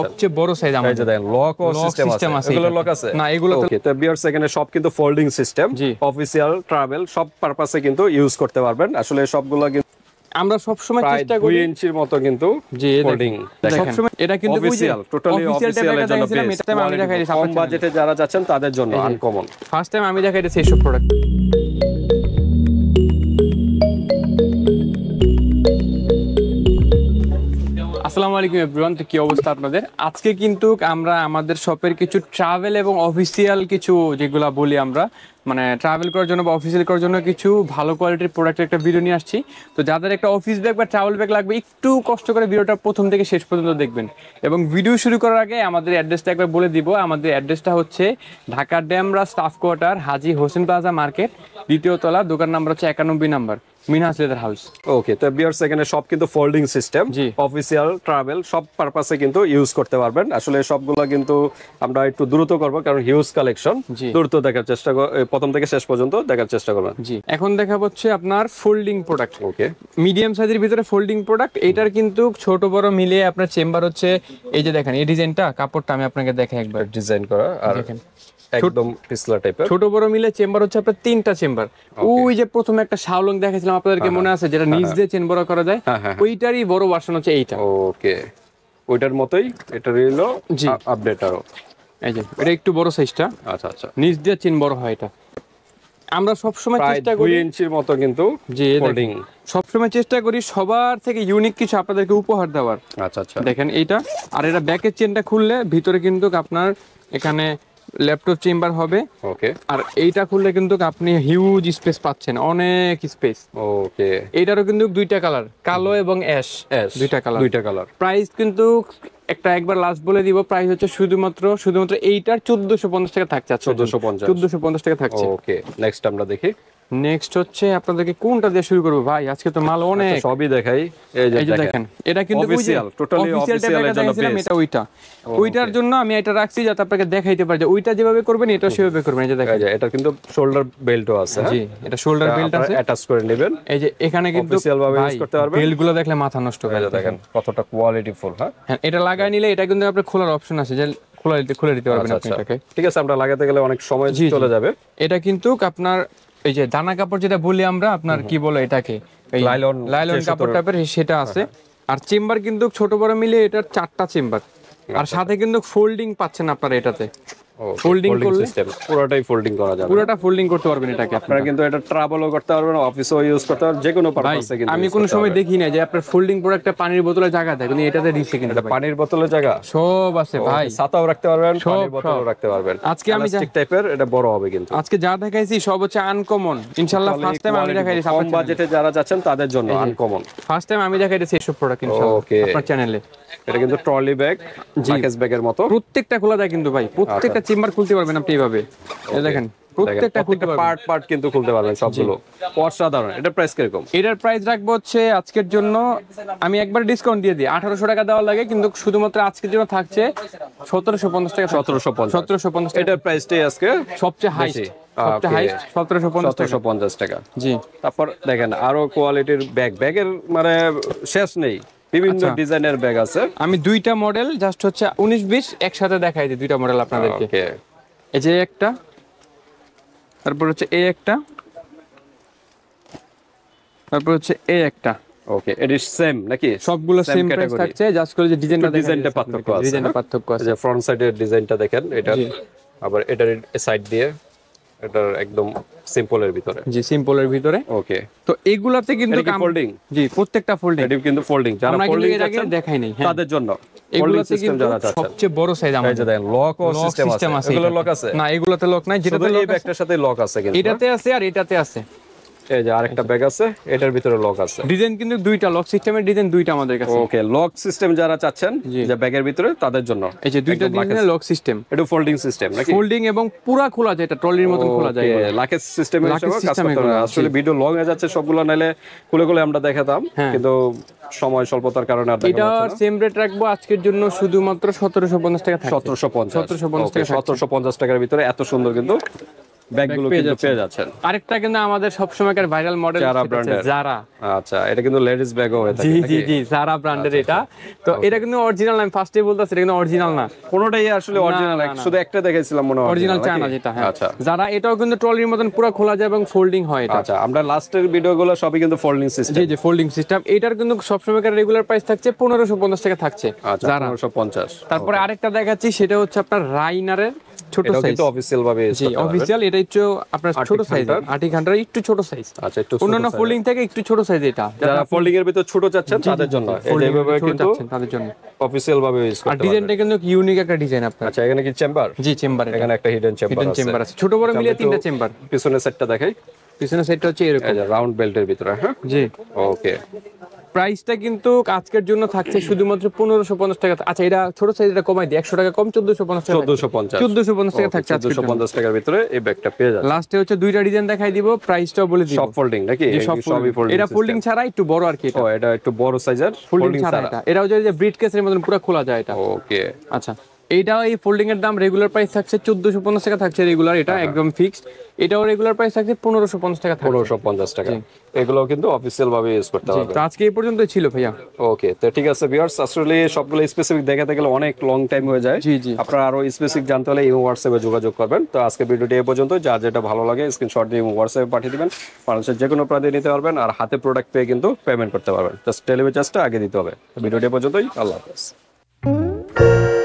সবচেয়ে বড় সাইজ আমাদের দেখেন লক সিস্টেম আছে এগুলো লক আছে না এগুলো ওকে তো সব কিন্তু ফোল্ডিং সিস্টেম অফিশিয়াল ট্রাভেল সব পারপাসে কিন্তু ইউজ করতে পারবেন আসলে সবগুলো কিন্তু আমরা সব সময় চেষ্টা করি 2 ইঞ্চির মতো কিন্তু জি ফোল্ডিং সব সময় এটা কিন্তু অফিশিয়াল টোটালি অফিশিয়াল এর জন্য আমি দেখাই দিছি বাজেটে যারা যাচ্ছেন তাদের জন্য আনকমন ফার্স্ট টাইম আমি দেখাই দিছি এই সব প্রোডাক্ট আসসালামু আলাইকুম এভরিওয়ান তো কি অবস্থা আপনাদের আজকে কিন্তু আমরা আমাদের শপের কিছু ট্রাভেল এবং অফিসিয়াল কিছু যেগুলো বলি আমরা মানে ট্রাভেল করার জন্য বা অফিসিয়াল করার জন্য কিছু ভালো কোয়ালিটির প্রোডাক্টের একটা ভিডিও নিয়ে আসছি তো যাদের একটা অফিস ব্যাগ বা ট্রাভেল ব্যাগ লাগবে একটু কষ্ট করে ভিডিওটা প্রথম থেকে শেষ পর্যন্ত দেখবেন এবং ভিডিও শুরু করার আগে আমাদের অ্যাড্রেসটা একবার বলে দিব আমাদের অ্যাড্রেসটা হচ্ছে Dhaka Demra staff quarter Haji Hossain plaza market দ্বিতীয় তলা দোকান নাম্বার হচ্ছে একানব্বই number Minhas leather house okay তো বিয়ার সেকেন্ডে সব কিন্তু ফোল্ডিং সিস্টেম জি অফিসিয়াল ট্রাভেল সব পারপাসে কিন্তু ইউজ করতে পারবেন আসলে সবগুলা কিন্তু আমরা একটু দ্রুত করব কারণ হিউজ কালেকশন জি দ্রুত দেখার চেষ্টা প্রথম থেকে শেষ পর্যন্ত দেখার চেষ্টা করবেন জি এখন দেখা হচ্ছে আপনার ফোল্ডিং প্রোডাক্ট ওকে মিডিয়াম সাইজের ভিতরে ফোল্ডিং প্রোডাক্ট এটার কিন্তু ছোট বড় মিলে আপনার চেম্বার হচ্ছে এই যে দেখেন এই ডিজাইনটা কাপড়টা আমি আপনাকে দেখাই একবার ডিজাইন করা আর দেখেন একদম পিছলা টাইপের ছোট বড় মিলে চেম্বার হচ্ছে আপনার তিনটা চেম্বার ওই যে প্রথমে একটা শাওলং দেখাছিলাম বলেছিলাম আপনাদেরকে হ্যাঁ, মনে হ্যাঁ। আছে যেটা হ্যাঁ, নিজ দিয়ে চেন বড় করা যায় ওইটারই বড় ভার্সন হচ্ছে এইটা ওকে ওইটার মতোই এটা রইল জি আপডেট আরো এই যে এটা একটু বড় সাইজটা আচ্ছা আচ্ছা নিজ দিয়ে চেন বড় হয় এটা আমরা সব সময় চেষ্টা করি 2 ইঞ্চির মতো কিন্তু জি সব সময় চেষ্টা করি সবার থেকে ইউনিক কিছু আপনাদেরকে উপহার দেওয়ার আচ্ছা আচ্ছা দেখেন এইটা আর এটা ব্যাকের চেনটা খুললে ভিতরে কিন্তু আপনার এখানে ল্যাপটপ চেম্বার হবে ওকে আর এইটা খুললে কিন্তু আপনি হিউজ স্পেস পাচ্ছেন অনেক স্পেস ওকে এটারও কিন্তু দুইটা কালার কালো এবং অ্যাশ অ্যাশ দুইটা কালার দুইটা কালার প্রাইস কিন্তু একটা একবার লাস্ট বলে দিব প্রাইস হচ্ছে শুধুমাত্র শুধুমাত্র এইটার চোদ্দশো পঞ্চাশ টাকা থাকছে চোদ্দশো পঞ্চাশ চোদ্দশো পঞ্চাশ টাকা থাকছে ওকে নেক্সট আমরা দেখি নেক্সট হচ্ছে আপনাদেরকে কোনটা দিয়ে শুরু করব ভাই আজকে তো মাল আচ্ছা, অনেক সবই দেখাই এই যে দেখেন এটা কিন্তু অফিশিয়াল টোটালি অফিশিয়াল এটা ওইটা ওইটার জন্য আমি এটা রাখছি যাতে আপনাকে দেখাইতে পারি যে ওইটা যেভাবে করবেন এটা সেভাবে করবেন এই যে দেখা যায় এটা কিন্তু ショルダー বেল্টও আছে হ্যাঁ? জি এটা ショルダー বেল্ট আছে অ্যাটাচ করে নেবেন এই যে এখানে কিন্তু অফিশিয়াল ভাবে ইউজ করতে পারবেন দেখলে মাথা নষ্ট হয়ে যাবে দেখেন কতটা কোয়ালিটি হ্যাঁ? ফুল হ্যাঁ এটা লাগাই নিলে এটা কিন্তু আপনার খোলার অপশন আছে যে খোলা দিতে খুলে দিতে পারবেন আচ্ছা, আপনি আচ্ছা। এটাকে ঠিক আছে আমরা লাগাতে গেলে অনেক সময় চলে যাবে এটা কিন্তু আপনার এই যে দানা কাপড় যেটা বলি আমরা আপনার কি বলো এটাকে লাইলন লাইলন কাপড় টাইপের সেটা আছে হ্যাঁ, হ্যাঁ। আর চেম্বার কিন্তু ছোট বড় মিলিয়ে এটার চারটা চেম্বার আর আচ্ছা। সাথে কিন্তু ফোল্ডিং পাচ্ছেন আপনারা এটাতে ফোল্ডিং করলে পুরোটাই ফোল্ডিং করা যাবে পুরোটা ফোল্ডিং করতে পারবেন এটাকে আপনারা কিন্তু এটা ট্রাভেলও করতে পারবেন অফিসেও ইউজ করতে পারবেন যে কোনো পারপাসে কিন্তু আমি কোনো সময় দেখি না যে আপনার ফোল্ডিং পানির বোতলে জায়গা থাকে কিন্তু এটাতে কিন্তু এটা পানির বোতলে জায়গা সব আছে ভাই ছাতাও রাখতে পারবেন পানির বোতলও রাখতে পারবেন আজকে আমি টাইপের এটা বড় হবে কিন্তু আজকে যা দেখাইছি সব হচ্ছে আনকমন ইনশাআল্লাহ ফার্স্ট টাইম আমি দেখাইছি কম বাজেটে যারা যাচ্ছেন তাদের জন্য আনকমন ফার্স্ট টাইম আমি দেখাইছি এইসব প্রোডাক্ট ইনশাআল্লাহ আপনার চ্যানেলে এটা কিন্তু ট্রলি ব্যাগ জ্যাকেট ব্যাগের মতো প্রত্যেকটা খোলা যায় কিন্তু ভাই প্রত্যেকটা আচ্ছা, চেম্বার খুলতে পারবেন আপনি এইভাবে দেখেন প্রত্যেকটা খুলতে পার্ট পার্ট কিন্তু খুলতে পারবেন সবগুলো অসাধারণ এটা প্রাইস কিরকম এটার প্রাইস রাখবো হচ্ছে আজকের জন্য আমি একবার ডিসকাউন্ট দিয়ে দিই টাকা দেওয়া লাগে কিন্তু শুধুমাত্র আজকের জন্য থাকছে পঞ্চাশ টাকা সতেরোশো এটার প্রাইসটাই আজকে সবচেয়ে হাইস্ট তারপর দেখেন আরো কোয়ালিটির ব্যাগ ব্যাগের মানে শেষ নেই বিভিন্ন আচ্ছা। ডিজাইনের ব্যাগ আছে আমি দুইটা মডেল জাস্ট হচ্ছে উনিশ বিশ একসাথে দেখাই দিই দুইটা মডেল আপনাদেরকে এই যে একটা তারপর হচ্ছে এই একটা তারপর হচ্ছে এই একটা ওকে এট ইজ সেম নাকি সবগুলো সেম প্রাইস থাকছে জাস্ট করে যে ডিজাইনটা ডিজাইনটা পার্থক্য আছে ডিজাইনটা পার্থক্য আছে যে ফ্রন্ট সাইডের ডিজাইনটা দেখেন এটা আবার এটার সাইড দিয়ে এটার একদম সিম্পলের ভিতরে জি সিম্পলের ভিতরে ওকে তো এগুলাতে কিন্তু ফোল্ডিং জি প্রত্যেকটা ফোল্ডিং এটা কিন্তু ফোল্ডিং যারা ফোল্ডিং আগে দেখাই নাই হ্যাঁ। তাদের জন্য এগুলাতে কিন্তু সবচেয়ে বড় সাইজ আমাদের যেটা লক ও সিস্টেম আছে এগুলো লক আছে না এগুলাতে লক নাই যেটাতে সাথে লক আছে হ্যাঁ। এটাতে আছে আর এটাতে আছে এই যে আরেকটা ব্যাগ আছে এটার ভিতরে লক আছে ডিজাইন কিন্তু দুইটা লক সিস্টেমের ডিজাইন দুইটা আমাদের কাছে ওকে লক সিস্টেম যারা চাচ্ছেন যে ব্যাগের ভিতরে তাদের জন্য এই যে দুইটা ডিজাইনের লক সিস্টেম এটা ফোল্ডিং সিস্টেম নাকি ফোল্ডিং এবং পুরা খোলা যায় এটা ট্রলির মতন খোলা যায় লাকেজ সিস্টেমের হিসেবে আসলে ভিডিও লং হয়ে যাচ্ছে সবগুলো নালে খুলে খুলে আমরা দেখাতাম হ্যাঁ। কিন্তু সময় স্বল্পতার কারণে আর এটা সেম রেট রাখবো আজকের জন্য শুধুমাত্র 1750 টাকা 1750 1750 টাকা 1750 টাকার ভিতরে এত সুন্দর কিন্তু ব্যাগগুলো কিন্তু পেয়ে যাচ্ছেন আরেকটা কিন্তু আমাদের সবসময়কার ভাইরাল মডেল যারা ব্র্যান্ডের যারা আচ্ছা এটা কিন্তু লেডিস ব্যাগও হয়ে থাকে জি জি যারা আচ্ছা, ব্র্যান্ডের এটা আচ্ছা। তো এটা কিন্তু অরিজিনাল আমি বলতাছি এটা কিন্তু অরিজিনাল না আসলে অরিজিনাল না শুধু একটা মনে হয় অরিজিনাল যেটা হ্যাঁ আচ্ছা যারা এটাও কিন্তু ট্রলির মতন পুরো খোলা যায় এবং ফোল্ডিং হয় এটা আচ্ছা আমরা লাস্টের ভিডিওগুলো সবই কিন্তু ফোল্ডিং সিস্টেম জি জি ফোল্ডিং সিস্টেম এটার কিন্তু সবসময়কার রেগুলার প্রাইস থাকছে 1550 টাকা থাকছে আচ্ছা 1550 তারপরে আরেকটা দেখাচ্ছি সেটা হচ্ছে আপনার রাইনারের ছোট সাইজ অফিসিয়াল ভাবে জি অফিসিয়াল এটা একটু আপনার ছোট সাইজ আটি ঘন্টার একটু ছোট সাইজ আচ্ছা একটু অন্যান্য ফোল্ডিং থেকে একটু ছোট সাইজ এটা যারা ফোল্ডিং এর ভিতর ছোট চাচ্ছেন তাদের জন্য এইভাবে কিন্তু তাদের জন্য অফিসিয়াল ভাবে ইউজ করতে আর ডিজাইনটা কিন্তু ইউনিক একটা ডিজাইন আপনার আচ্ছা এখানে কি চেম্বার জি চেম্বার এখানে একটা হিডেন চেম্বার হিডেন চেম্বার আছে ছোট বড় আচ্ছা, মিলিয়ে তিনটা চেম্বার পিছনের সেটটা দেখাই পিছনের সেটটা হচ্ছে এরকম রাউন্ড বেল্টের ভিতরে হ্যাঁ জি ওকে প্রাইসটা কিন্তু আজকের জন্য থাকছে শুধুমাত্র পনেরোশো পঞ্চাশ টাকা আচ্ছা এটা ছোট সাইজ এটা কমাই দিই একশো টাকা কম চোদ্দশো পঞ্চাশ চোদ্দশো পঞ্চাশ চোদ্দশো পঞ্চাশ টাকা থাকছে চোদ্দশো পঞ্চাশ টাকার ভিতরে এই ব্যাগটা পেয়ে যাবে লাস্টে হচ্ছে দুইটা ডিজাইন দেখাই দিব প্রাইসটাও বলে দিই সব ফোল্ডিং নাকি সব ফোল্ডিং এটা ফোল্ডিং ছাড়া একটু বড় আর কি এটা এটা একটু বড় সাইজের ফোল্ডিং ছাড়া এটাও যদি ব্রিড কেসের মতন পুরো খোলা যায় এটা ওকে আচ্ছা এইটা এই ফোল্ডিং এর দাম রেগুলার প্রাইস থাকছে চোদ্দশো পঞ্চাশ টাকা থাকছে রেগুলার এটা হ্যাঁ। একদম ফিক্সড এটাও রেগুলার প্রাইস থাকছে পনেরোশো পঞ্চাশ টাকা পনেরোশো পঞ্চাশ টাকা এগুলো কিন্তু অফিসিয়াল ভাবে ইউজ করতে হবে আজকে এই পর্যন্ত ছিল ভাইয়া ওকে তো ঠিক আছে ভিউয়ার্স আসলে সবগুলো স্পেসিফিক দেখাতে গেলে অনেক লং টাইম হয়ে যায় জি জি আপনারা আরো স্পেসিফিক জানতে হলে এই হোয়াটসঅ্যাপে যোগাযোগ করবেন তো আজকে ভিডিওটি এ পর্যন্ত যা যেটা ভালো লাগে স্ক্রিনশট দিয়ে হোয়াটসঅ্যাপে পাঠিয়ে দিবেন মানুষের যে কোনো প্রান্তে নিতে পারবেন আর হাতে প্রোডাক্ট পেয়ে কিন্তু পেমেন্ট করতে পারবেন জাস্ট ডেলিভারি চার্জটা আগে দিতে হবে ভিডিওটি এ পর্যন্তই আল্লাহ হাফেজ